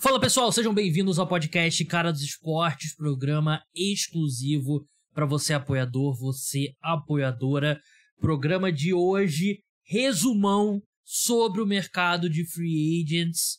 Fala pessoal, sejam bem-vindos ao podcast Cara dos Esportes, programa exclusivo para você apoiador, você apoiadora. Programa de hoje, resumão sobre o mercado de free agents.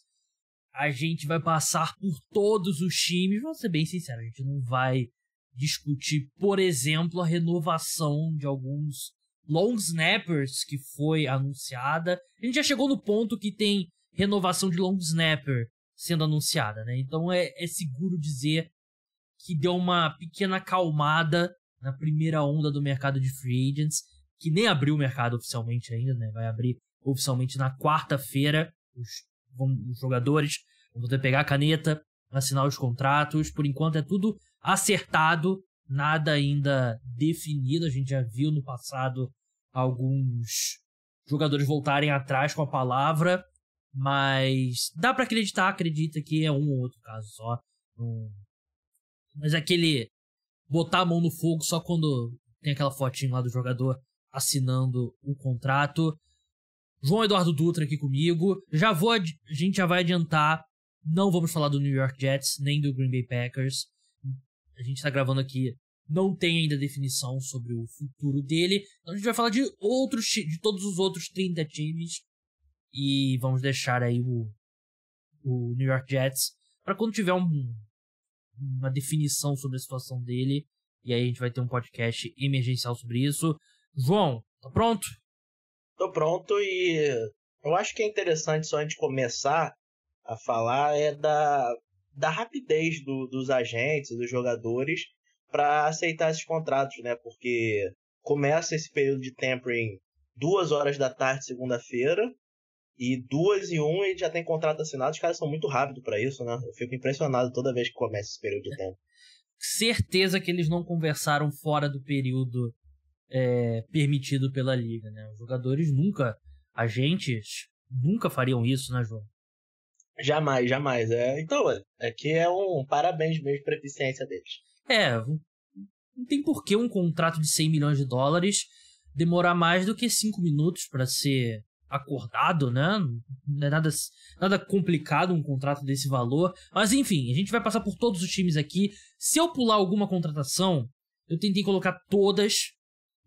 A gente vai passar por todos os times, vou ser bem sincero, a gente não vai discutir, por exemplo, a renovação de alguns long snappers que foi anunciada. A gente já chegou no ponto que tem renovação de long snapper sendo anunciada, né? Então é, é seguro dizer que deu uma pequena acalmada na primeira onda do mercado de free agents, que nem abriu o mercado oficialmente ainda, né? Vai abrir oficialmente na quarta-feira. Os, os, jogadores vão poder pegar a caneta, assinar os contratos. Por enquanto é tudo acertado, nada ainda definido. A gente já viu no passado alguns jogadores voltarem atrás com a palavra. Mas dá para acreditar, acredita que é um ou outro caso só. Um... Mas aquele botar a mão no fogo só quando tem aquela fotinho lá do jogador assinando o contrato. João Eduardo Dutra aqui comigo. Já vou, a gente já vai adiantar. Não vamos falar do New York Jets nem do Green Bay Packers. A gente está gravando aqui. Não tem ainda definição sobre o futuro dele. Então a gente vai falar de outros, de todos os outros 30 times e vamos deixar aí o, o New York Jets para quando tiver um, uma definição sobre a situação dele. E aí a gente vai ter um podcast emergencial sobre isso. João, tá pronto? Tô pronto e eu acho que é interessante só a gente começar a falar é da, da rapidez do, dos agentes, dos jogadores para aceitar esses contratos, né? Porque começa esse período de em duas horas da tarde, segunda-feira, e duas e um e já tem contrato assinado. Os caras são muito rápidos para isso, né? Eu fico impressionado toda vez que começa esse período de tempo. Certeza que eles não conversaram fora do período é, permitido pela liga, né? Os jogadores nunca, agentes nunca fariam isso, né, João? Jamais, jamais. É, então, é que é um parabéns mesmo pra eficiência deles. É, não tem por que um contrato de 100 milhões de dólares demorar mais do que 5 minutos para ser acordado, né? Não é nada, nada complicado um contrato desse valor. Mas enfim, a gente vai passar por todos os times aqui. Se eu pular alguma contratação, eu tentei colocar todas,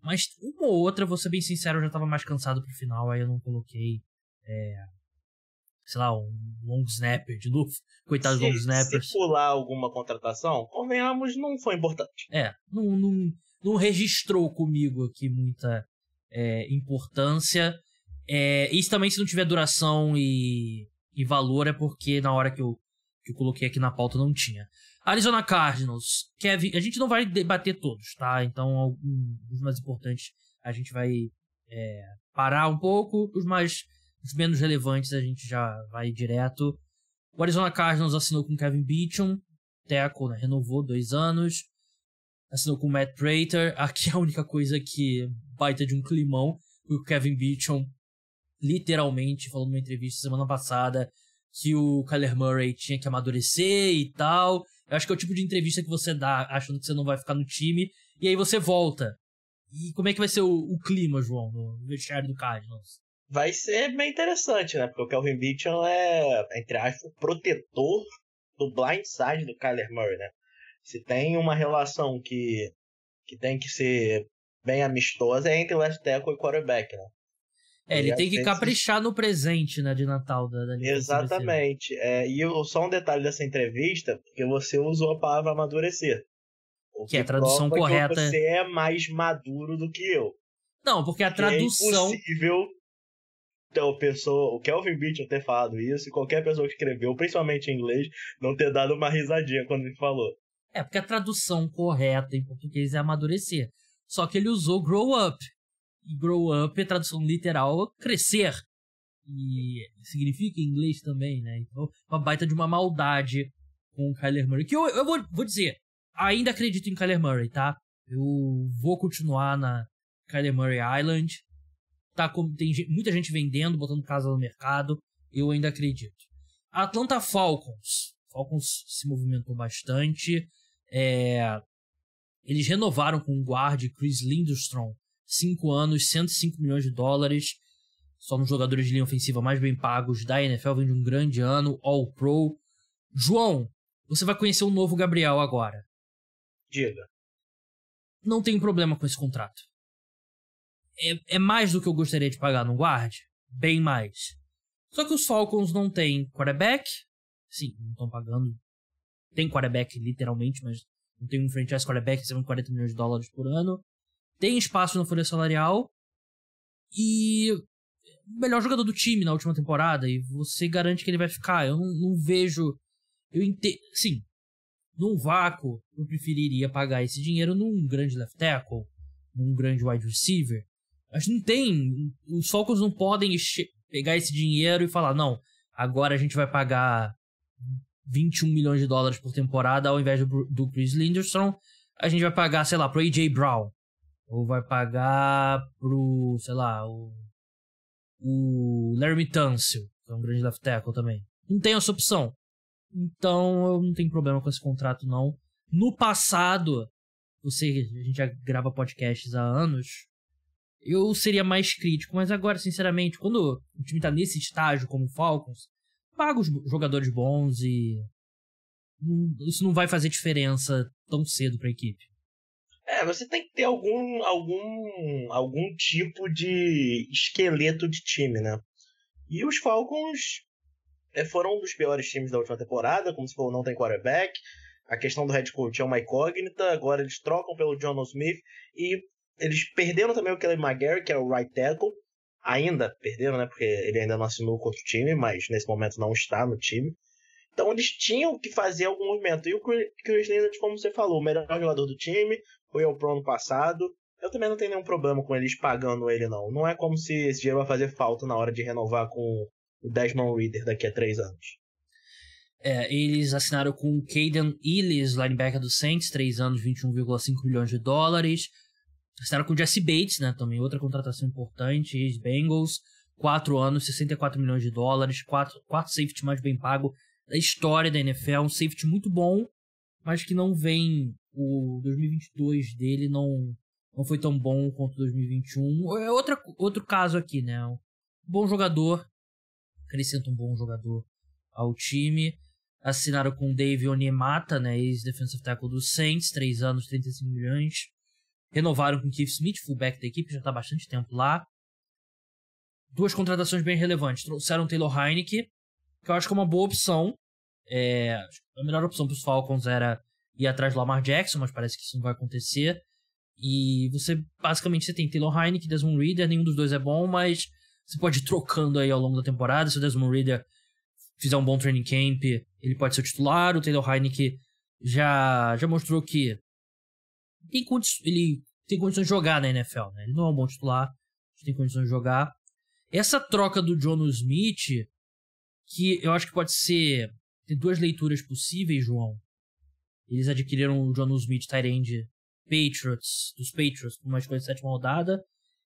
mas uma ou outra, vou ser bem sincero, eu já tava mais cansado pro final, aí eu não coloquei. É, sei lá, um long snapper de novo. Coitado do long snapper. Se pular alguma contratação, convenhamos, não foi importante. É, não, não, não registrou comigo aqui muita é, importância. É, isso também, se não tiver duração e, e valor, é porque na hora que eu, que eu coloquei aqui na pauta não tinha. Arizona Cardinals, Kevin, a gente não vai debater todos, tá? Então, os mais importantes a gente vai é, parar um pouco, os mais os menos relevantes a gente já vai direto. O Arizona Cardinals assinou com Kevin Beecham, Teco, né? Renovou dois anos. Assinou com Matt Prater. Aqui é a única coisa que baita de um climão. O Kevin Beecham literalmente falou numa entrevista semana passada que o Kyler Murray tinha que amadurecer e tal. Eu acho que é o tipo de entrevista que você dá achando que você não vai ficar no time e aí você volta. E como é que vai ser o, o clima, João, no vestiário do Cardinals? Vai ser bem interessante, né? Porque o Kelvin Beecham é, entre aspas, protetor do blindside do Kyler Murray, né? Se tem uma relação que, que tem que ser bem amistosa é entre left tackle e quarterback, né? É, ele tem que assim, caprichar no presente, né, de Natal. Da, da Exatamente. É, e só um detalhe dessa entrevista, porque você usou a palavra amadurecer. Que, que é a tradução correta. Que você é mais maduro do que eu. Não, porque a é tradução... É impossível então, pessoa, o Kelvin Beach ter falado isso, e qualquer pessoa que escreveu, principalmente em inglês, não ter dado uma risadinha quando ele falou. É, porque a tradução correta em português é amadurecer. Só que ele usou grow up, grow up, tradução literal, crescer. E significa em inglês também, né? Então, uma baita de uma maldade com o Kyler Murray. Que eu, eu vou, vou dizer, ainda acredito em Kyler Murray, tá? Eu vou continuar na Kyler Murray Island. Tá com, tem muita gente vendendo, botando casa no mercado. Eu ainda acredito. Atlanta Falcons. Falcons se movimentou bastante. É, eles renovaram com o guard Chris Lindstrom 5 anos, 105 milhões de dólares. Só nos jogadores de linha ofensiva mais bem pagos da NFL, vem de um grande ano, All-Pro. João, você vai conhecer o novo Gabriel agora. Diga. Não tem problema com esse contrato. É, é mais do que eu gostaria de pagar no guard? Bem mais. Só que os Falcons não têm quarterback. Sim, não estão pagando. Tem quarterback, literalmente, mas não tem um franchise quarterback recebendo 40 milhões de dólares por ano tem espaço na folha salarial e melhor jogador do time na última temporada e você garante que ele vai ficar. Eu não, não vejo. Eu entendo. Sim, num vácuo, eu preferiria pagar esse dinheiro num grande left tackle, num grande wide receiver. Mas não tem. Os Falcons não podem pegar esse dinheiro e falar: não, agora a gente vai pagar 21 milhões de dólares por temporada ao invés do, do Chris Linderson. A gente vai pagar, sei lá, pro A.J. Brown. Ou vai pagar pro, sei lá, o, o Larry Tunsil, que é um grande left tackle também. Não tem essa opção. Então eu não tenho problema com esse contrato, não. No passado, você, a gente já grava podcasts há anos, eu seria mais crítico, mas agora, sinceramente, quando o time tá nesse estágio como o Falcons, paga os jogadores bons e. Isso não vai fazer diferença tão cedo pra equipe. É, você tem que ter algum, algum, algum tipo de esqueleto de time, né? E os Falcons é, foram um dos piores times da última temporada, como se falou, não tem quarterback. A questão do head coach é uma incógnita. Agora eles trocam pelo John Smith e eles perderam também o Kelly McGarry, que é o right tackle. Ainda perderam, né? Porque ele ainda não assinou com outro time, mas nesse momento não está no time. Então eles tinham que fazer algum movimento. E o Chris Leonard, como você falou, o melhor jogador do time, foi ao pro ano passado. Eu também não tenho nenhum problema com eles pagando ele, não. Não é como se esse dinheiro vai fazer falta na hora de renovar com o Desmond Reader daqui a três anos. É, eles assinaram com o Caden Illis, linebacker do Saints, 3 anos, 21,5 milhões de dólares. Assinaram com o Jesse Bates, né, também outra contratação importante, ex-Bengals, 4 anos, 64 milhões de dólares, 4, 4 safety mais bem pago, da história da NFL, um safety muito bom, mas que não vem o 2022 dele não não foi tão bom quanto 2021. É outra, outro caso aqui, né? Um bom jogador, acrescenta um bom jogador ao time. Assinaram com o Dave Onyemata, né? Ex-defensive tackle do Saints, 3 anos, 35 milhões. Renovaram com Keith Smith, fullback da equipe, já está bastante tempo lá. Duas contratações bem relevantes. Trouxeram Taylor Heineke, que eu acho que é uma boa opção. É, a melhor opção para os Falcons era ir atrás do Lamar Jackson, mas parece que isso não vai acontecer. E você, basicamente, você tem Taylor Heineke, Desmond Reader, nenhum dos dois é bom, mas você pode ir trocando aí ao longo da temporada. Se o Desmond Reader fizer um bom training camp, ele pode ser o titular. O Taylor Heineken já, já mostrou que tem ele tem condições de jogar na NFL, né? Ele não é um bom titular, mas tem condições de jogar. Essa troca do Jono Smith que eu acho que pode ser. Tem duas leituras possíveis, João. Eles adquiriram o John Smith Tyrande Patriots, dos Patriots, por uma escolha de sétima rodada.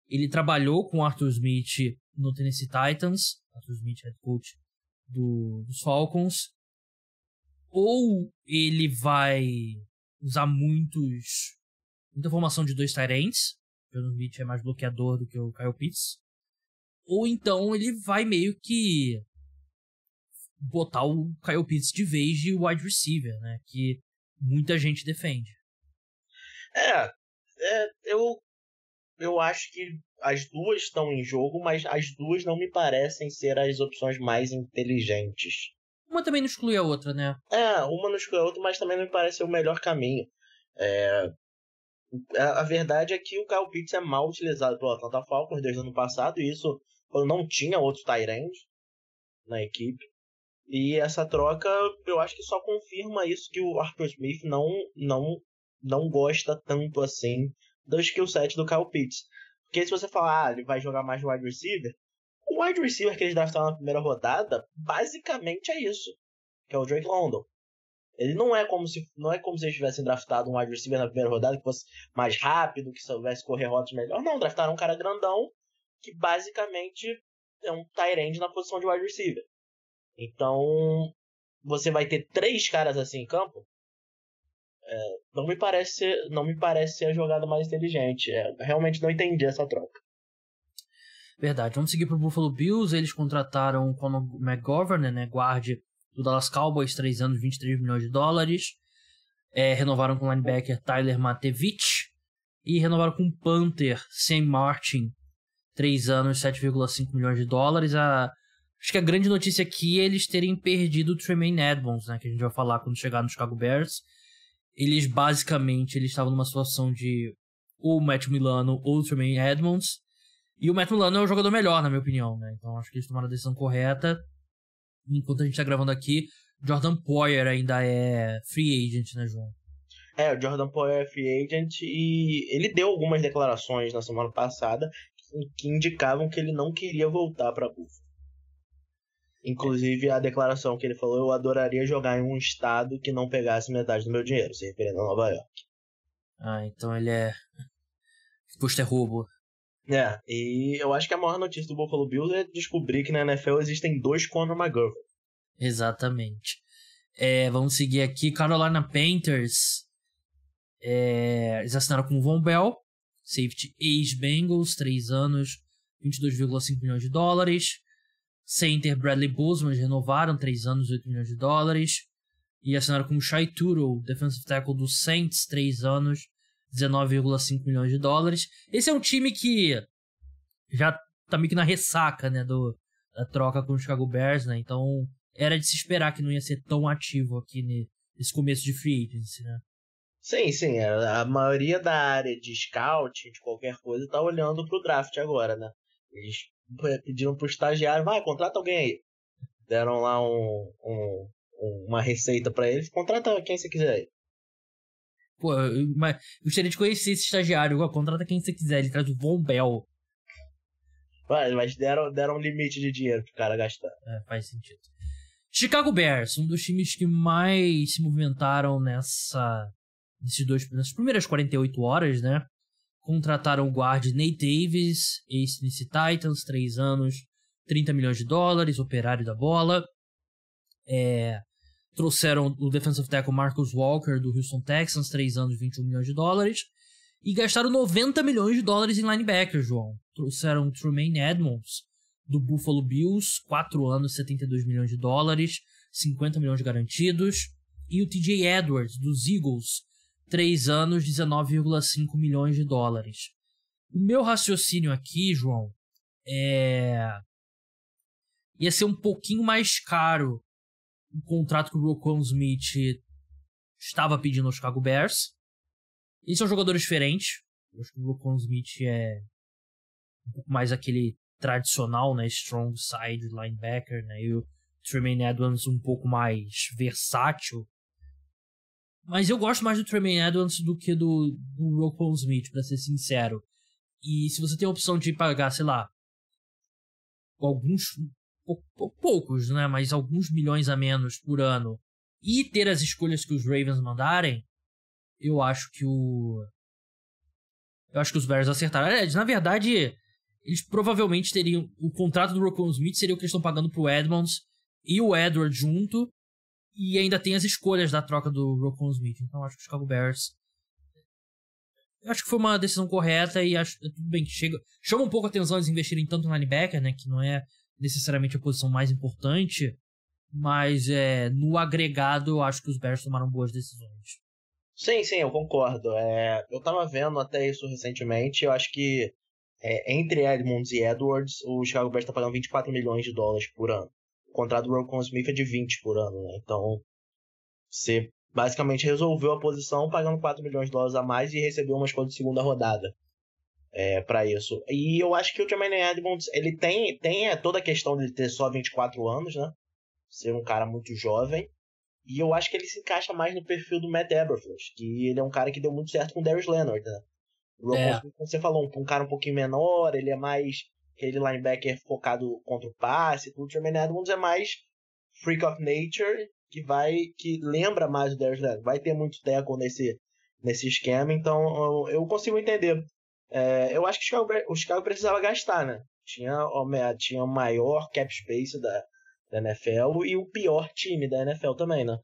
Ele trabalhou com o Arthur Smith no Tennessee Titans. Arthur Smith, head coach do, dos Falcons. Ou ele vai usar muitos. muita formação de dois Tyrants. John Smith é mais bloqueador do que o Kyle Pitts. Ou então ele vai meio que botar o Kyle Pitts de vez de wide receiver, né? Que muita gente defende. É, é eu, eu acho que as duas estão em jogo, mas as duas não me parecem ser as opções mais inteligentes. Uma também não exclui a outra, né? É, uma não exclui a outra, mas também não me parece o melhor caminho. É, a, a, verdade é que o Kyle Pitts é mal utilizado pelo Atlanta Falcons desde o ano passado, e isso quando não tinha outro Tyrande na equipe. E essa troca, eu acho que só confirma isso que o Arthur Smith não não não gosta tanto assim do skill set do Kyle Pitts. Porque se você falar, ah, ele vai jogar mais wide receiver, o wide receiver que eles draftaram na primeira rodada, basicamente é isso, que é o Drake London. Ele não é como se não é como se eles tivessem draftado um wide receiver na primeira rodada que fosse mais rápido, que soubesse correr rotas melhor. Não, draftaram um cara grandão que basicamente é um tight end na posição de wide receiver. Então, você vai ter três caras assim em campo. É, não me parece ser, não me parece ser a jogada mais inteligente. É, realmente não entendi essa troca. Verdade. Vamos seguir para o Buffalo Bills. Eles contrataram o Conor McGovern, né, guarde do Dallas Cowboys, três anos, 23 milhões de dólares. É, renovaram com o linebacker Tyler Matevich. E renovaram com o Panther Sam Martin, 3 anos, 7,5 milhões de dólares. A Acho que a grande notícia aqui é eles terem perdido o Tremaine Edmonds, né? Que a gente vai falar quando chegar no Chicago Bears. Eles basicamente eles estavam numa situação de ou o Matt Milano ou o Tremaine Edmonds. E o Matt Milano é o jogador melhor, na minha opinião, né? Então acho que eles tomaram a decisão correta. Enquanto a gente tá gravando aqui, Jordan Poyer ainda é free agent, né, João? É, o Jordan Poyer é free agent e ele deu algumas declarações na semana passada que indicavam que ele não queria voltar para Buffalo. Inclusive a declaração que ele falou, eu adoraria jogar em um estado que não pegasse metade do meu dinheiro, se referindo a Nova York. Ah, então ele é. Puxa, é roubo. É, e eu acho que a maior notícia do Buffalo Bills é descobrir que na NFL existem dois Conor McGovern. Exatamente. É, vamos seguir aqui. Carolina Panthers. É, eles assinaram com o Von Bell, safety ex-Bengals, 3 anos, 22,5 milhões de dólares. Center Bradley Bozeman renovaram 3 anos, 8 milhões de dólares. E assinaram com o Shai Turo, defensive tackle do Saints, 3 anos, 19,5 milhões de dólares. Esse é um time que já tá meio que na ressaca, né, do, da troca com o Chicago Bears, né? Então era de se esperar que não ia ser tão ativo aqui nesse começo de free agency, né? Sim, sim. É, a maioria da área de scouting, de qualquer coisa, tá olhando pro draft agora, né? Eles pediram pro estagiário, vai, contrata alguém aí. Deram lá um, um uma receita para eles, contrata quem você quiser aí. Pô, mas gostaria de conhecer esse estagiário, contrata quem você quiser, ele traz o Von Bell. Mas, mas deram, deram um limite de dinheiro pro cara gastar. É, faz sentido. Chicago Bears, um dos times que mais se movimentaram nessa. Nesses dois, nessas primeiras 48 horas, né? Contrataram o guarde Nate Davis, ex nesse Titans, 3 anos, 30 milhões de dólares, operário da bola. É, trouxeram o defensive tackle Marcus Walker do Houston Texans, 3 anos, 21 milhões de dólares. E gastaram 90 milhões de dólares em linebacker, João. Trouxeram o Tremaine Edmonds do Buffalo Bills, 4 anos, 72 milhões de dólares, 50 milhões garantidos. E o TJ Edwards dos Eagles, 3 anos, 19,5 milhões de dólares. O meu raciocínio aqui, João, é. ia ser um pouquinho mais caro o contrato que o Roquan Smith estava pedindo ao Chicago Bears. Eles são jogadores diferentes. Eu acho que o Roquan Smith é um pouco mais aquele tradicional, né? Strong side linebacker, né? E o Tremaine Edwards um pouco mais versátil mas eu gosto mais do Tremaine Edwards do que do, do Rockwell Smith, para ser sincero. E se você tem a opção de pagar, sei lá, alguns, poucos, né, mas alguns milhões a menos por ano e ter as escolhas que os Ravens mandarem, eu acho que o eu acho que os Bears acertaram. Aliás, na verdade, eles provavelmente teriam o contrato do Rockwell Smith seria o que eles estão pagando pro Edmonds e o Edward junto e ainda tem as escolhas da troca do Rokon Smith. Então acho que o Chicago Bears. Acho que foi uma decisão correta e acho é tudo bem que chega. Chama um pouco a atenção eles investirem tanto no linebacker, né? Que não é necessariamente a posição mais importante. Mas é, no agregado, eu acho que os Bears tomaram boas decisões. Sim, sim, eu concordo. É, eu tava vendo até isso recentemente. Eu acho que é, entre Edmonds e Edwards, o Chicago Bears tá pagando 24 milhões de dólares por ano contrato do Rokon Smith é de 20 por ano, né? Então, você basicamente resolveu a posição pagando 4 milhões de dólares a mais e recebeu umas coisas de segunda rodada é, para isso. E eu acho que o Jermaine Edmonds, ele tem, tem é, toda a questão de ter só 24 anos, né? Ser um cara muito jovem. E eu acho que ele se encaixa mais no perfil do Matt Eberflus, que ele é um cara que deu muito certo com o Darius Leonard, né? O Rokon é. Smith, como você falou, um, um cara um pouquinho menor, ele é mais aquele linebacker focado contra o passe, o Jermaine Edmonds é mais freak of nature, que vai que lembra mais o Darius Leonard. Vai ter muito tackle nesse, nesse esquema, então eu, eu consigo entender. É, eu acho que o Chicago, o Chicago, precisava gastar, né? Tinha, tinha o maior cap space da, da NFL e o pior time da NFL também, né?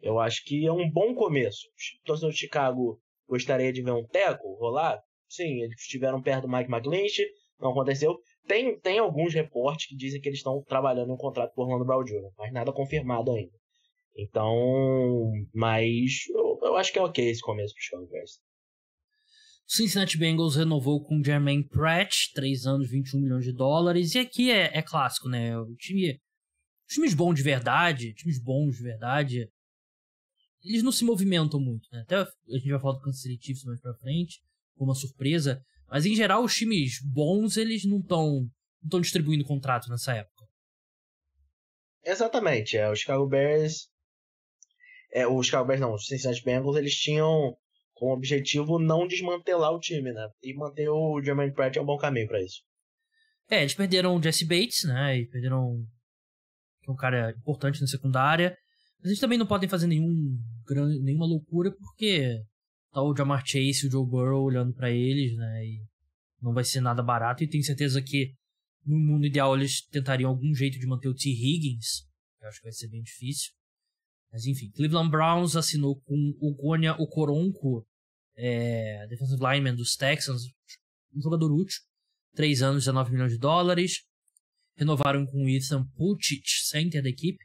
Eu acho que é um bom começo. O torcedor de Chicago gostaria de ver um teco rolar? Sim, eles estiveram perto do Mike McLinch, não aconteceu. Tem, tem alguns reportes que dizem que eles estão trabalhando um contrato com o Orlando Brown Jr., mas nada confirmado ainda. Então, mas eu, eu acho que é ok esse começo pro Chicago Bears. O Cincinnati Bengals renovou com Jermaine Pratt, 3 anos, 21 milhões de dólares. E aqui é, é clássico, né? O time, times bons de verdade, times bons de verdade, eles não se movimentam muito, né? Até a gente vai falar do Kansas City Chiefs mais pra frente, uma surpresa. Mas em geral, os times bons, eles não estão não distribuindo contrato nessa época. Exatamente, é. O Chicago Bears. É, o Chicago Bears não, os Cincinnati Bengals, eles tinham como objetivo não desmantelar o time, né? E manter o German Pratt é um bom caminho para isso. É, eles perderam o Jesse Bates, né? E perderam. que é um cara importante na secundária. Mas eles também não podem fazer nenhum, nenhuma loucura, porque tá o Jamar Chase e o Joe Burrow olhando para eles, né? E não vai ser nada barato. E tenho certeza que no mundo ideal eles tentariam algum jeito de manter o T. Higgins. Eu acho que vai ser bem difícil. Mas enfim, Cleveland Browns assinou com o Gonia Okoronko, é, defensive lineman dos Texans, um jogador útil. 3 anos, 19 milhões de dólares. Renovaram com o Ethan Pucic, center da equipe.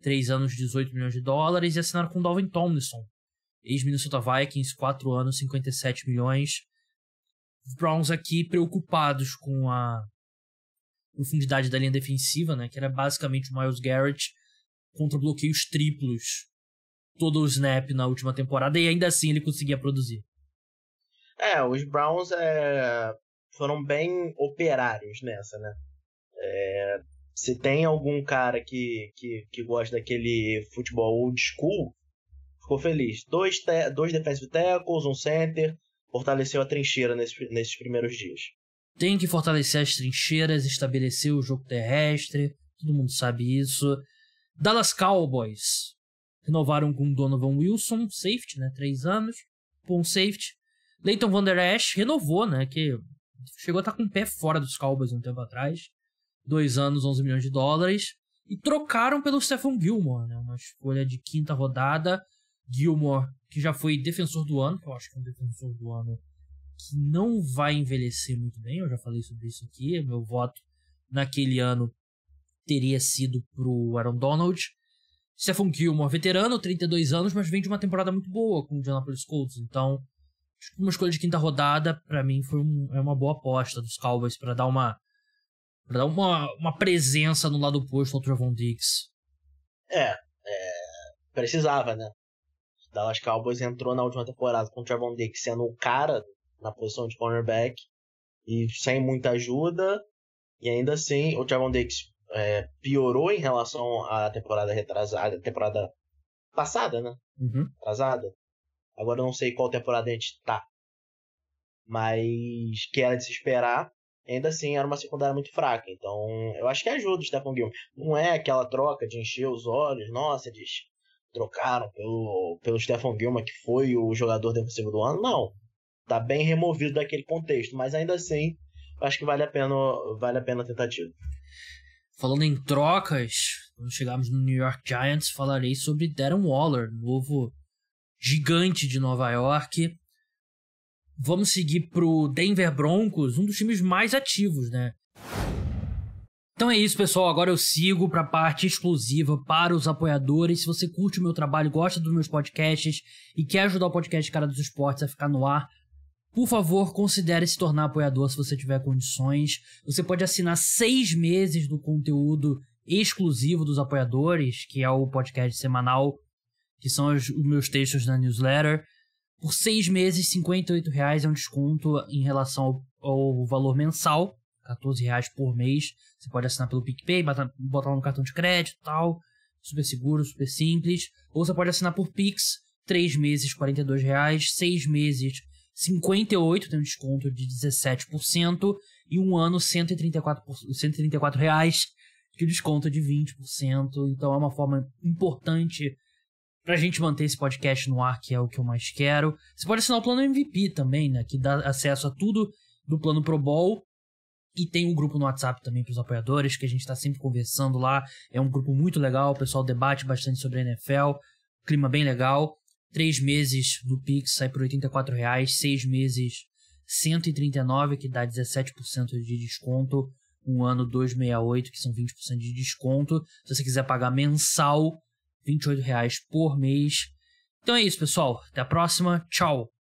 3 anos, 18 milhões de dólares. E assinaram com o Dalvin Tomlinson, Ex-Minnesota Vikings, 4 anos, 57 milhões. Os Browns aqui preocupados com a profundidade da linha defensiva, né? Que era basicamente o Miles Garrett contra bloqueios triplos todo o snap na última temporada e ainda assim ele conseguia produzir. É, os Browns é, foram bem operários nessa, né? É, se tem algum cara que, que, que gosta daquele futebol old school, Ficou feliz. Dois, te, dois defensive tackles, um center. Fortaleceu a trincheira nesse, nesses primeiros dias. Tem que fortalecer as trincheiras, estabelecer o jogo terrestre. Todo mundo sabe isso. Dallas Cowboys. Renovaram com Donovan Wilson, safety, né? Três anos. Bom safety. Leighton Van Der Esch renovou, né? Que chegou a estar tá com o pé fora dos Cowboys um tempo atrás. Dois anos, 11 milhões de dólares. E trocaram pelo Stephen Gilmore, né? Uma escolha de quinta rodada Gilmore, que já foi defensor do ano, que eu acho que é um defensor do ano que não vai envelhecer muito bem, eu já falei sobre isso aqui, meu voto naquele ano teria sido pro Aaron Donald. Stephen Gilmore, veterano, 32 anos, mas vem de uma temporada muito boa com o Indianapolis Colts, então uma escolha de quinta rodada para mim foi um, é uma boa aposta dos Cowboys para dar uma pra dar uma, uma presença no lado oposto ao Trevon Diggs. É, é, precisava, né? Dallas Cowboys entrou na última temporada com o Trevon Diggs sendo o cara na posição de cornerback e sem muita ajuda. E ainda assim, o Trevon Dix é, piorou em relação à temporada retrasada, temporada passada, né? Uhum. Atrasada. Agora eu não sei qual temporada a gente tá. Mas que era de se esperar. Ainda assim, era uma secundária muito fraca. Então, eu acho que ajuda o Stephen Gilmore. Não é aquela troca de encher os olhos, nossa, de trocaram pelo, pelo Stefan Gilma, que foi o jogador defensivo do ano. Não. Tá bem removido daquele contexto, mas ainda assim, acho que vale a pena, vale a pena a tentativa. Falando em trocas, quando chegarmos no New York Giants, falarei sobre Darren Waller, novo gigante de Nova York. Vamos seguir pro Denver Broncos, um dos times mais ativos, né? Então é isso, pessoal. Agora eu sigo para a parte exclusiva para os apoiadores. Se você curte o meu trabalho, gosta dos meus podcasts e quer ajudar o podcast Cara dos Esportes a ficar no ar, por favor, considere se tornar apoiador se você tiver condições. Você pode assinar seis meses do conteúdo exclusivo dos apoiadores, que é o podcast semanal, que são os, meus textos na newsletter. Por seis meses, R$ reais é um desconto em relação ao, ao valor mensal. 14 reais por mês. Você pode assinar pelo PicPay, botar lá no cartão de crédito tal. Super seguro, super simples. Ou você pode assinar por Pix, 3 meses, 42 reais, 6 meses, 58, tem um desconto de 17%, e um ano, 134, 134 reais, que desconto é de 20%. Então é uma forma importante pra gente manter esse podcast no ar, que é o que eu mais quero. Você pode assinar o plano MVP também, né? Que dá acesso a tudo do plano Pro Bowl e tem um grupo no WhatsApp também para os apoiadores, que a gente está sempre conversando lá. É um grupo muito legal, o pessoal debate bastante sobre a NFL, clima bem legal. Três meses no Pix sai por R$ 84,00, seis meses 139, que dá 17% de desconto. Um ano 268, que são 20% de desconto. Se você quiser pagar mensal, R$ 28,00 por mês. Então é isso, pessoal. Até a próxima. Tchau!